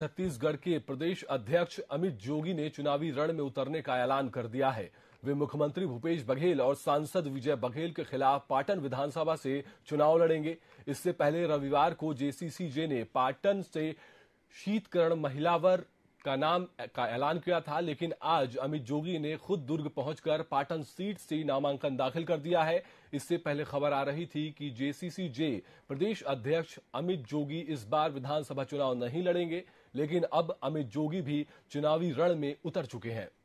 छत्तीसगढ़ के प्रदेश अध्यक्ष अमित जोगी ने चुनावी रण में उतरने का ऐलान कर दिया है वे मुख्यमंत्री भूपेश बघेल और सांसद विजय बघेल के खिलाफ पाटन विधानसभा से चुनाव लड़ेंगे इससे पहले रविवार को जेसीसीजे ने पाटन से शीतकरण महिलावर का नाम का ऐलान किया था लेकिन आज अमित जोगी ने खुद दुर्ग पहुंचकर पाटन सीट से नामांकन दाखिल कर दिया है इससे पहले खबर आ रही थी कि जेसीसी जे प्रदेश अध्यक्ष अमित जोगी इस बार विधानसभा चुनाव नहीं लड़ेंगे लेकिन अब अमित जोगी भी चुनावी रण में उतर चुके हैं